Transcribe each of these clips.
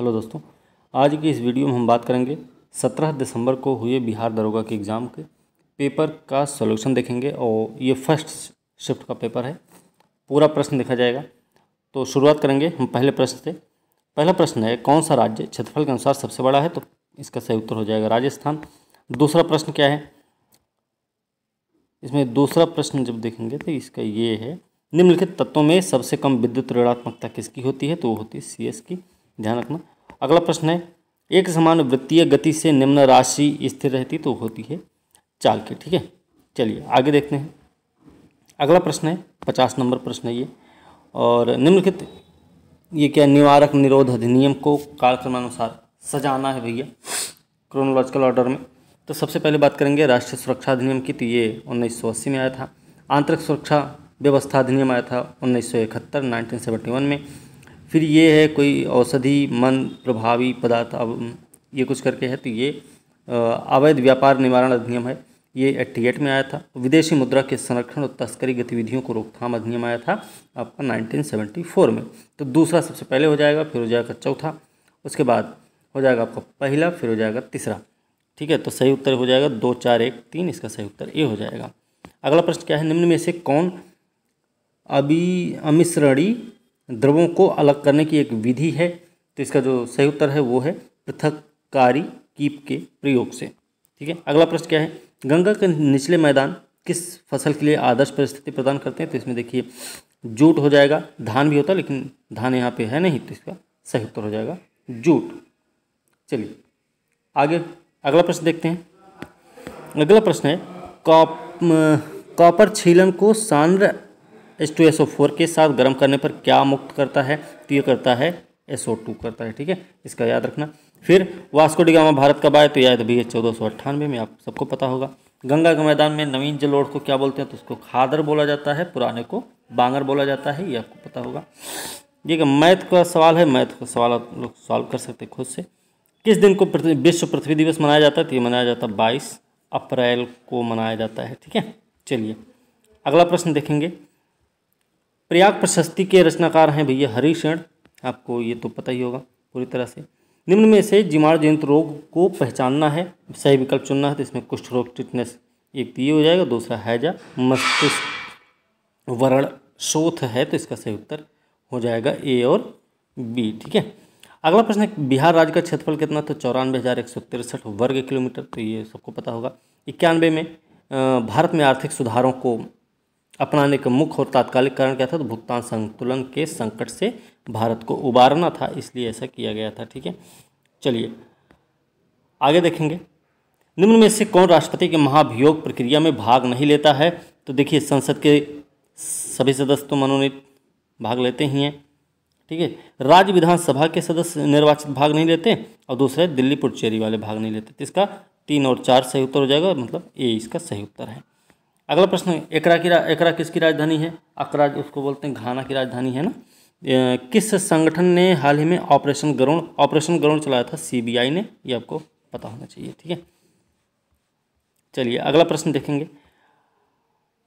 hello दोस्तों आज की इस वीडियो में हम बात करेंगे 17 दिसंबर को हुए बिहार दरोगा के एग्ज़ाम के पेपर का सॉल्यूशन देखेंगे और ये फर्स्ट शिफ्ट का पेपर है पूरा प्रश्न देखा जाएगा तो शुरुआत करेंगे हम पहले प्रश्न से पहला प्रश्न है कौन सा राज्य क्षेत्रफल के अनुसार सबसे बड़ा है तो इसका सही उत्तर हो जाएगा राजस्थान दूसरा प्रश्न क्या है इसमें दूसरा प्रश्न जब देखेंगे तो इसका ये है निम्नलिखित तत्वों में सबसे कम विद्युत ऋणात्मकता किसकी होती है तो वो होती है सी की ध्यान रखना अगला प्रश्न है एक समान वृत्तीय गति से निम्न राशि स्थिर रहती तो होती है चाल के ठीक है चलिए आगे देखते हैं अगला प्रश्न है पचास नंबर प्रश्न है ये और निम्नलिखित ये क्या निवारक निरोध अधिनियम को कालक्रमानुसार सजाना है भैया क्रोनोलॉजिकल ऑर्डर में तो सबसे पहले बात करेंगे राष्ट्रीय सुरक्षा अधिनियम की तो ये उन्नीस में आया था आंतरिक सुरक्षा व्यवस्था अधिनियम आया था उन्नीस सौ में फिर ये है कोई औषधि मन प्रभावी पदार्थ अब ये कुछ करके है तो ये अवैध व्यापार निवारण अधिनियम है ये एट्टी एट में आया था विदेशी मुद्रा के संरक्षण और तस्करी गतिविधियों को रोकथाम अधिनियम आया था आपका 1974 में तो दूसरा सबसे पहले हो जाएगा फिर हो जाएगा चौथा उसके बाद हो जाएगा आपका पहला फिर हो जाएगा तीसरा ठीक है तो सही उत्तर हो जाएगा दो चार एक तीन इसका सही उत्तर ए हो जाएगा अगला प्रश्न क्या है निम्न में से कौन अभी अमिश्रणी द्रवों को अलग करने की एक विधि है तो इसका जो सही उत्तर है वो है पृथककारी कीप के प्रयोग से ठीक है अगला प्रश्न क्या है गंगा के निचले मैदान किस फसल के लिए आदर्श परिस्थिति प्रदान करते हैं तो इसमें देखिए जूट हो जाएगा धान भी होता लेकिन धान यहाँ पे है नहीं तो इसका सही उत्तर हो जाएगा जूट चलिए आगे अगला प्रश्न देखते हैं अगला प्रश्न है कॉप कॉपर छीलन को सान्द्र S two S O four के साथ गर्म करने पर क्या मुक्त करता है तो ये करता है एस ओ टू करता है ठीक है इसका याद रखना फिर वास्को डिगामा भारत कब आए तो याद भी है चौदह सौ अट्ठानवे में आप सबको पता होगा गंगा के मैदान में नवीन जलोढ़ को क्या बोलते हैं तो उसको खादर बोला जाता है पुराने को बांगर बोला जाता है ये आपको पता होगा ये मैथ का सवाल है मैथ का सवाल आप लोग सॉल्व कर सकते हैं खुद से किस दिन को विश्व पृथ्वी दिवस मनाया जाता है तो ये मनाया जाता है बाईस अप्रैल को मनाया जाता है ठीक है चलिए अगला प्रश्न देखेंगे प्रयाग प्रशस्ति के रचनाकार हैं भैया हरिशण आपको ये तो पता ही होगा पूरी तरह से निम्न में से जीवाणुजनित रोग को पहचानना है सही विकल्प चुनना है तो इसमें कुष्ठ रोग टिटनेस एक तो ये हो जाएगा दूसरा हैजा मस्तिष्क वरण शोथ है तो इसका सही उत्तर हो जाएगा ए और बी ठीक है अगला प्रश्न है बिहार राज्य का क्षेत्रफल कितना तो चौरानवे हज़ार एक सौ तिरसठ वर्ग किलोमीटर तो ये सबको पता होगा इक्यानवे में भारत में आर्थिक सुधारों को अपनाने का मुख्य और तात्कालिक कारण क्या था तो भुगतान संतुलन के संकट से भारत को उबारना था इसलिए ऐसा किया गया था ठीक है चलिए आगे देखेंगे निम्न में से कौन राष्ट्रपति के महाभियोग प्रक्रिया में भाग नहीं लेता है तो देखिए संसद के सभी सदस्य तो मनोनीत भाग लेते ही हैं ठीक है राज्य विधानसभा के सदस्य निर्वाचित भाग नहीं लेते और दूसरे दिल्ली पुडुचेरी वाले भाग नहीं लेते तो इसका तीन और चार सही उत्तर हो जाएगा मतलब ए इसका सही उत्तर है अगला प्रश्न एकरा की एकरा किसकी राजधानी है अकरा उसको बोलते हैं घाना की राजधानी है ना किस संगठन ने हाल ही में ऑपरेशन ग्राउंड ऑपरेशन ग्राउंड चलाया था सीबीआई ने ये आपको पता होना चाहिए ठीक है चलिए अगला प्रश्न देखेंगे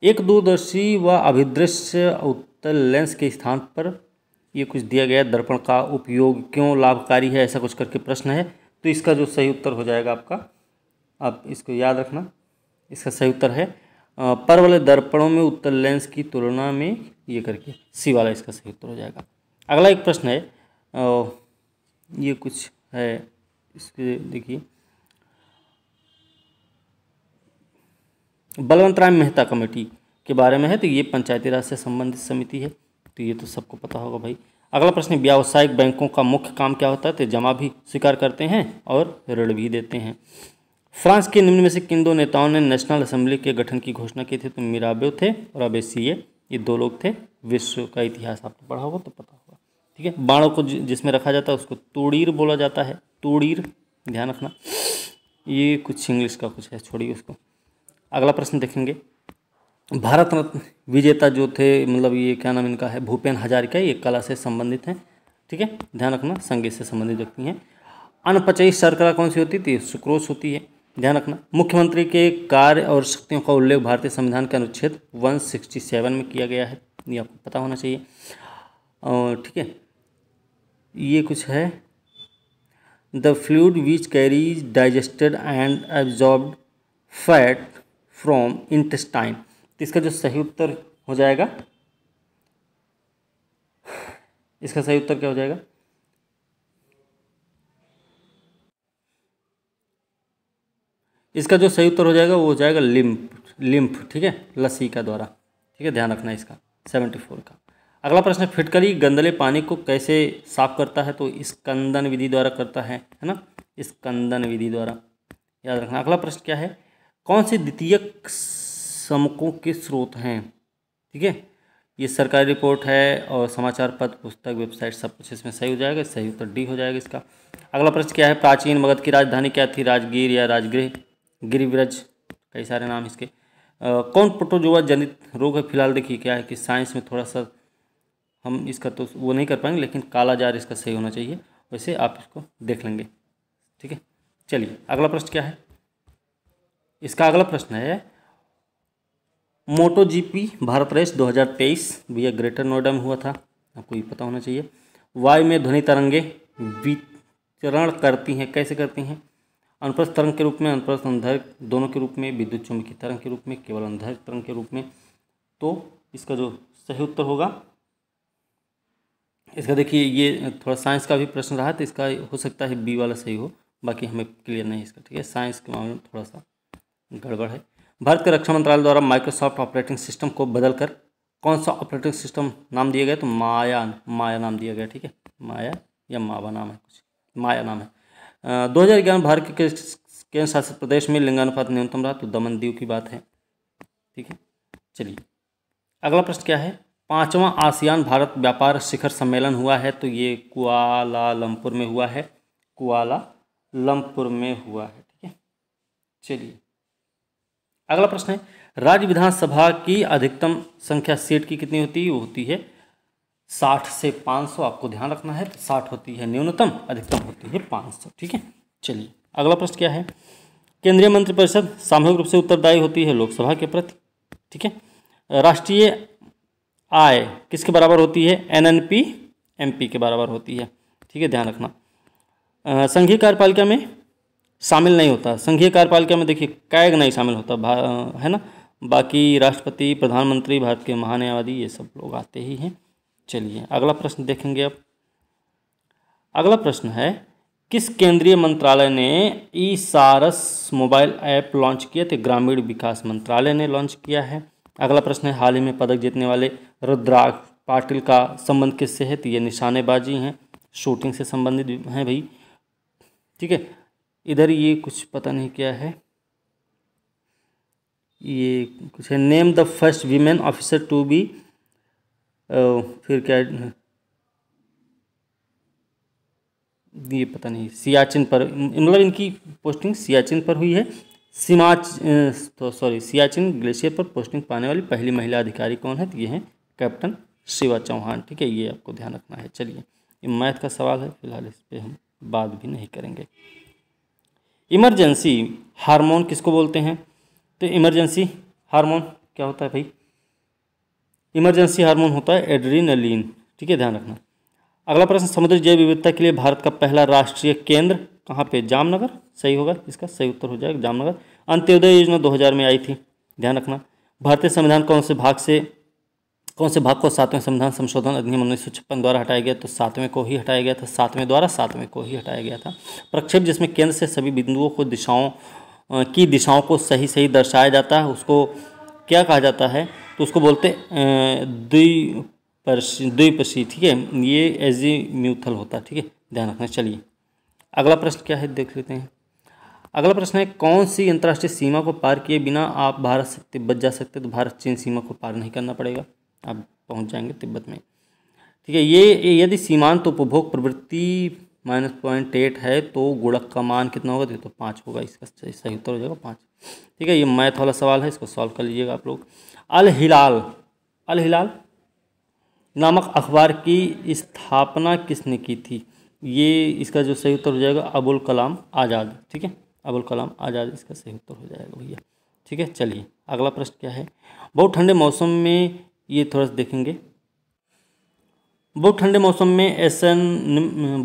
एक दूरदर्शी व अभिदृश्य उत्तर लेंस के स्थान पर ये कुछ दिया गया दर्पण का उपयोग क्यों लाभकारी है ऐसा कुछ करके प्रश्न है तो इसका जो सही उत्तर हो जाएगा आपका आप इसको याद रखना इसका सही उत्तर है पर वाले दर्पणों में उत्तर लेंस की तुलना में ये करके सी वाला इसका सही उत्तर हो जाएगा अगला एक प्रश्न है आ, ये कुछ है इसके देखिए बलवंत राय मेहता कमेटी के बारे में है तो ये पंचायती राज से संबंधित समिति है तो ये तो सबको पता होगा भाई अगला प्रश्न व्यावसायिक बैंकों का मुख्य काम क्या होता है तो जमा भी स्वीकार करते हैं और ऋण भी देते हैं फ्रांस के निम्न में से किन दो नेताओं ने नेशनल असेंबली के गठन की घोषणा की थी तो मिराबे थे और अब ये दो लोग थे विश्व का इतिहास आपने पढ़ा होगा तो पता होगा ठीक है बाणों को जिसमें रखा जाता है उसको तोड़ीर बोला जाता है तोड़ीर ध्यान रखना ये कुछ इंग्लिश का कुछ है छोड़िए उसको अगला प्रश्न देखेंगे भारत रत्न विजेता जो थे मतलब ये क्या नाम इनका है भूपेन हजारिका ये कला से संबंधित हैं ठीक है ध्यान रखना संगीत से संबंधित व्यक्ति हैं अनपचयी शर्करा कौन सी होती थी सुक्रोश होती है ध्यान रखना मुख्यमंत्री के कार्य और शक्तियों का उल्लेख भारतीय संविधान के अनुच्छेद 167 में किया गया है ये आपको पता होना चाहिए और ठीक है ये कुछ है the fluid which carries digested and absorb fat from intestine तो इसका जो सही उत्तर हो जाएगा इसका सही उत्तर क्या हो जाएगा इसका जो सही उत्तर हो जाएगा वो हो जाएगा लिम्फ लिम्फ ठीक है लस्सी का द्वारा ठीक है ध्यान रखना इसका सेवेंटी फोर का अगला प्रश्न फिटकरी गंदले पानी को कैसे साफ करता है तो स्कंदन विधि द्वारा करता है है ना स्कंदन विधि द्वारा याद रखना अगला प्रश्न क्या है कौन से द्वितीयक समकों के स्रोत हैं ठीक है ये सरकारी रिपोर्ट है और समाचार पत्र पुस्तक वेबसाइट सब कुछ इसमें सही हो जाएगा सही उत्तर डी हो जाएगा इसका अगला प्रश्न क्या है प्राचीन मगध की राजधानी क्या थी राजगीर या राजगृह गिरिव्रज कई सारे नाम इसके आ, कौन प्रोटोजोआ जनित रोग है फिलहाल देखिए क्या है कि साइंस में थोड़ा सा हम इसका तो वो नहीं कर पाएंगे लेकिन कालाजार इसका सही होना चाहिए वैसे आप इसको देख लेंगे ठीक है चलिए अगला प्रश्न क्या है इसका अगला प्रश्न है मोटो जीपी भारत रेस 2023 भैया ग्रेटर नोएडा में हुआ था आपको ये पता होना चाहिए वायु में ध्वनि तरंगे विचरण करती हैं कैसे करती हैं अनुप्रस्थ तरंग के रूप में अनुप्रस्थ अंधर दोनों के रूप में विद्युत चुंबकीय तरंग के रूप में केवल अंधर तरंग के रूप में तो इसका जो सही उत्तर होगा इसका देखिए ये थोड़ा साइंस का भी प्रश्न रहा तो इसका हो सकता है बी वाला सही हो बाकी हमें क्लियर नहीं इसका ठीक है साइंस के मामले में थोड़ा सा गड़बड़ है भारत के रक्षा मंत्रालय द्वारा माइक्रोसॉफ्ट ऑपरेटिंग सिस्टम को बदलकर कौन सा ऑपरेटिंग सिस्टम नाम दिया गया तो माया माया नाम दिया गया ठीक है माया या मावा नाम है कुछ माया नाम है दो हज़ार ग्यारह भारत के केंद्र शासित प्रदेश में लिंगानुपात न्यूनतम रहा तो दमन दीव की बात है ठीक है चलिए अगला प्रश्न क्या है पांचवा आसियान भारत व्यापार शिखर सम्मेलन हुआ है तो ये कुआलालमपुर में हुआ है कुआला कुआलालमपुर में हुआ है ठीक है चलिए अगला प्रश्न है राज्य विधानसभा की अधिकतम संख्या सीट की कितनी होती है वो होती है साठ से पाँच सौ आपको ध्यान रखना है साठ होती है न्यूनतम अधिकतम होती है पाँच सौ ठीक है चलिए अगला प्रश्न क्या है केंद्रीय मंत्रिपरिषद सामूहिक रूप से उत्तरदायी होती है लोकसभा के प्रति ठीक है राष्ट्रीय आय किसके बराबर होती है N N P M P के बराबर होती है ठीक है ध्यान रखना संघीय कार्यपालिका में शामिल नहीं होता संघीय कार्यपालिका में देखिए कैग नहीं शामिल होता है ना बाकी राष्ट्रपति प्रधानमंत्री भारत के महान्यायवादी ये सब लोग आते ही हैं चलिए अगला प्रश्न देखेंगे अब अगला प्रश्न है किस केंद्रीय मंत्रालय ने ई सारस मोबाइल ऐप लॉन्च किया तो ग्रामीण विकास मंत्रालय ने लॉन्च किया है अगला प्रश्न है हाल ही में पदक जीतने वाले रुद्राक्ष पाटिल का संबंध किससे है तो ये निशानेबाजी हैं शूटिंग से संबंधित हैं भाई ठीक है इधर ये कुछ पता नहीं क्या है ये कुछ है name the first women officer to be फिर क्या ये पता नहीं सियाचिन पर मतलब इनकी पोस्टिंग सियाचिन पर हुई है सीमाच तो सॉरी सियाचिन ग्लेशियर पर पोस्टिंग पाने वाली पहली महिला अधिकारी कौन है तो ये हैं कैप्टन शिवा चौहान ठीक है ये आपको ध्यान रखना है चलिए ये मैथ का सवाल है फिलहाल इस पर हम बात भी नहीं करेंगे इमरजेंसी हार्मोन किसको बोलते हैं तो इमरजेंसी हार्मोन क्या होता है भाई इमरजेंसी हार्मोन होता है एड्रीनलिन ठीक है ध्यान रखना अगला प्रश्न समुद्री जैव विविधता के लिए भारत का पहला राष्ट्रीय केंद्र कहाँ पे जामनगर सही होगा इसका सही उत्तर हो जाएगा जामनगर अंत्योदय योजना 2000 में आई थी ध्यान रखना भारतीय संविधान कौन से भाग से कौन से भाग को सातवें संविधान संशोधन अधिनियम उन्नीस द्वारा हटाया गया तो सातवें को ही हटाया गया था सातवें द्वारा सातवें को ही हटाया गया था प्रक्षेप जिसमें केंद्र से सभी बिंदुओं को दिशाओं की दिशाओं को सही सही दर्शाया जाता है उसको क्या कहा जाता है तो उसको बोलते हैं पर दुई ठीक है ये ए म्यूथल होता है ठीक है ध्यान रखना चलिए अगला प्रश्न क्या है देख लेते हैं अगला प्रश्न है कौन सी अंतर्राष्ट्रीय सीमा को पार किए बिना आप भारत से तिब्बत जा सकते तो भारत चीन सीमा को पार नहीं करना पड़ेगा आप पहुंच जाएंगे तिब्बत में ठीक है ये यदि सीमांत तो उपभोग प्रवृत्ति माइनस पॉइंट एट है तो गुड़क का मान कितना होगा तो, तो पाँच होगा इसका सही उत्तर हो जाएगा पाँच ठीक है ये मैथ वाला सवाल है इसको सॉल्व कर लीजिएगा आप लोग अल हिलाल अल हिलाल नामक अखबार की स्थापना किसने की थी ये इसका जो सही उत्तर हो जाएगा अबुल कलाम आज़ाद ठीक है अबुल कलाम आज़ाद इसका सही उत्तर हो जाएगा भैया ठीक है चलिए अगला प्रश्न क्या है बहुत ठंडे मौसम में ये थोड़ा सा देखेंगे बहुत ठंडे मौसम में एसन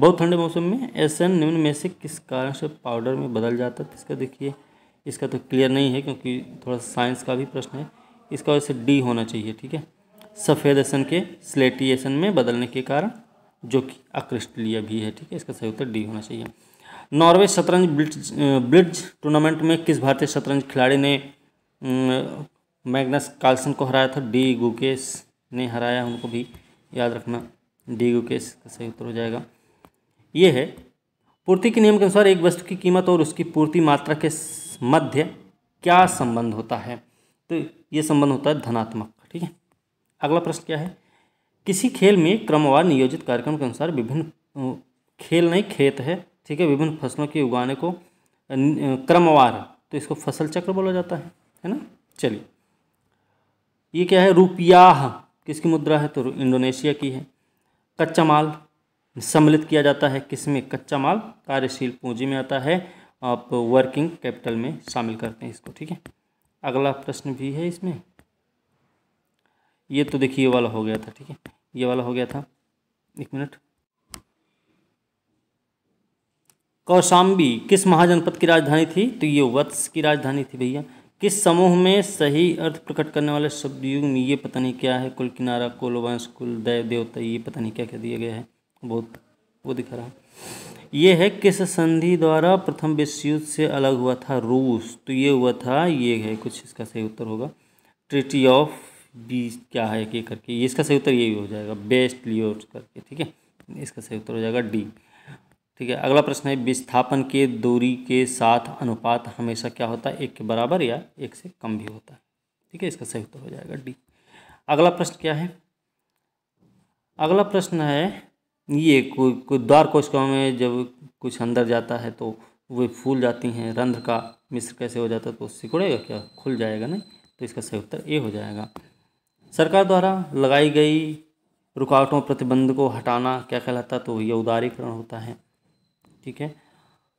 बहुत ठंडे मौसम में एसन निम्न में से किस कारण से पाउडर में बदल जाता है तो इसका देखिए इसका तो क्लियर नहीं है क्योंकि थोड़ा सा साइंस का भी प्रश्न है इसका वजह से डी होना चाहिए ठीक है सफ़ेद एसन के स्लेटी एसन में बदलने के कारण जो कि लिया भी है ठीक है इसका सही उत्तर डी होना चाहिए नॉर्वे शतरंज ब्लिट्ज ब्लिट्ज टूर्नामेंट में किस भारतीय शतरंज खिलाड़ी ने मैग्नस कार्लसन को हराया था डी गुकेश ने हराया उनको भी याद रखना डी गुकेश का सही उत्तर हो जाएगा ये है पूर्ति के नियम के अनुसार एक वस्तु की कीमत और उसकी पूर्ति मात्रा के मध्य क्या संबंध होता है तो ये संबंध होता है धनात्मक ठीक है अगला प्रश्न क्या है किसी खेल में क्रमवार नियोजित कार्यक्रम के अनुसार विभिन्न खेल नहीं खेत है ठीक है विभिन्न फसलों के उगाने को क्रमवार तो इसको फसल चक्र बोला जाता है है ना चलिए ये क्या है रुपया किसकी मुद्रा है तो इंडोनेशिया की है कच्चा माल सम्मिलित किया जाता है किसमें कच्चा माल कार्यशील पूंजी में आता है आप वर्किंग कैपिटल में शामिल करते हैं इसको ठीक है अगला प्रश्न भी है इसमें ये तो देखिए ये वाला हो गया था ठीक है ये वाला हो गया था एक मिनट कौशाम्बी किस महाजनपद की राजधानी थी तो ये वत्स की राजधानी थी भैया किस समूह में सही अर्थ प्रकट करने वाले शब्द युग में ये पता नहीं क्या है कुल किनारा कुल वंश कुल दैव देवता ये पता नहीं क्या क्या दिया गया है बहुत वो दिखा रहा है ये है किस संधि द्वारा प्रथम विश्व युद्ध से अलग हुआ था रूस तो ये हुआ था ये है कुछ इसका सही उत्तर होगा ट्रिटी ऑफ बी क्या है कि करके इसका सही उत्तर ये हो जाएगा बेस्ट लियो करके ठीक है इसका सही उत्तर हो जाएगा डी ठीक है अगला प्रश्न है विस्थापन के दूरी के साथ अनुपात हमेशा क्या होता है एक के बराबर या एक से कम भी होता है ठीक है इसका सही उत्तर हो जाएगा डी अगला प्रश्न क्या है अगला प्रश्न है ये कोई कोई द्वार कोशिकाओं में जब कुछ अंदर जाता है तो वे फूल जाती हैं रंध्र का मिश्र कैसे हो जाता है तो सिकुड़ेगा क्या खुल जाएगा नहीं तो इसका सही उत्तर ए हो जाएगा सरकार द्वारा लगाई गई रुकावटों प्रतिबंध को हटाना क्या कहलाता है तो यह उदारीकरण होता है ठीक है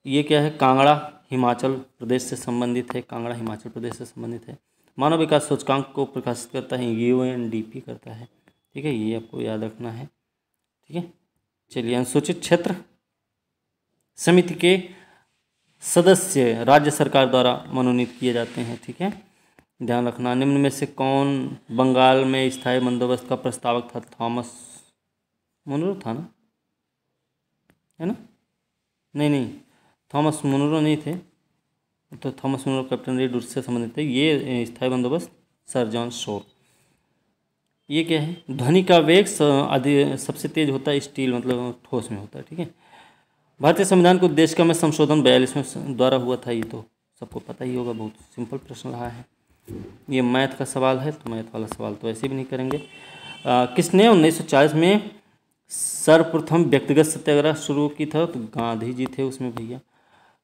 ये क्या है कांगड़ा हिमाचल प्रदेश से संबंधित है कांगड़ा हिमाचल प्रदेश से संबंधित है मानव विकास सूचकांक को प्रकाशित करता है यू एन डी पी करता है ठीक है ये आपको याद रखना है ठीक है चलिए अनुसूचित क्षेत्र समिति के सदस्य राज्य सरकार द्वारा मनोनीत किए जाते हैं ठीक है ध्यान रखना निम्न में से कौन बंगाल में स्थायी बंदोबस्त का प्रस्तावक था थॉमस मुनरो था ना है ना नहीं नहीं थॉमस मुनरो नहीं थे तो थॉमस मुनरो कैप्टन रेड उससे संबंधित थे ये स्थायी बंदोबस्त सर जॉन शोर ये क्या है ध्वनि का वेग सबसे तेज होता है स्टील मतलब ठोस में होता है ठीक है भारतीय संविधान के उद्देश्य का मैं संशोधन बयालीसवें द्वारा हुआ था ये तो सबको पता ही होगा बहुत सिंपल प्रश्न रहा है ये मैथ का सवाल है तो मैथ वाला सवाल तो ऐसे भी नहीं करेंगे आ, किसने उन्नीस में सर्वप्रथम व्यक्तिगत सत्याग्रह शुरू की था तो गांधी जी थे उसमें भैया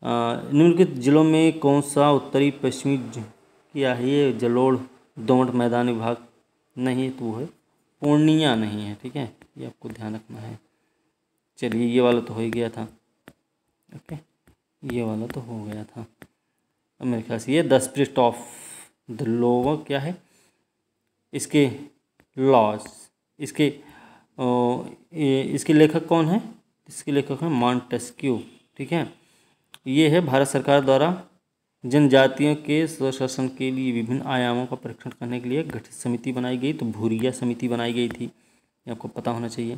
निम्नलिखित जिलों में कौन सा उत्तरी पश्चिमी किया है ये जलोड़ दौड़ मैदान विभाग नहीं तो है पूर्णिया नहीं है ठीक है ये आपको ध्यान रखना है चलिए ये वाला तो हो ही गया था ओके ये वाला तो हो गया था अब मेरे ख्याल से ये दस पृष्ठ ऑफ द लॉ क्या है इसके लॉज इसके ओ, इसके लेखक कौन है इसके लेखक हैं मॉन्टेस्क्यू ठीक है ये है भारत सरकार द्वारा जनजातियों के स्वशासन के लिए विभिन्न आयामों का परीक्षण करने के लिए गठित समिति बनाई गई तो भूरिया समिति बनाई गई थी ये आपको पता होना चाहिए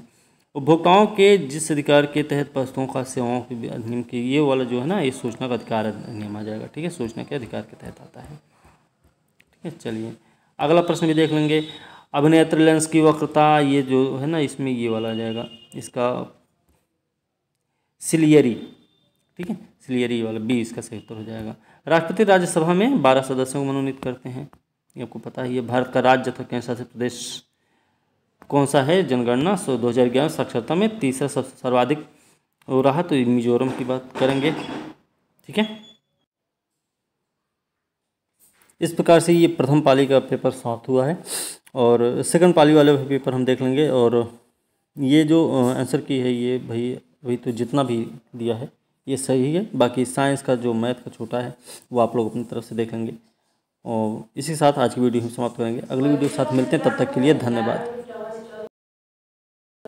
उपभोक्ताओं के जिस अधिकार के तहत वस्तुओं का सेवाओं के अधिनियम के ये वाला जो है ना ये सूचना का अधिकार अधिनियम आ जाएगा ठीक है सूचना के अधिकार के तहत आता है ठीक है चलिए अगला प्रश्न भी देख लेंगे अभिनेत्र लेंस की वक्रता ये जो है ना इसमें ये वाला आ जाएगा इसका सिलियरी ठीक है इसलिए ये वाला बी इसका सही उत्तर हो जाएगा राष्ट्रपति राज्यसभा में बारह सदस्यों को मनोनीत करते हैं ये आपको पता है ये भारत का राज्य तथा केंद्र शासित प्रदेश कौन सा है जनगणना सो दो हज़ार ग्यारह साक्षरता में तीसरा सबसे सर्वाधिक हो रहा तो मिजोरम की बात करेंगे ठीक है इस प्रकार से ये प्रथम पाली का पेपर समाप्त हुआ है और सेकंड पाली वाले पेपर हम देख लेंगे और ये जो आंसर की है ये भाई अभी तो जितना भी दिया है ये सही है बाकी साइंस का जो मैथ का छोटा है वो आप लोग अपनी तरफ से देखेंगे और इसी साथ आज की वीडियो हम समाप्त करेंगे अगली वीडियो के साथ मिलते हैं तब तक के लिए धन्यवाद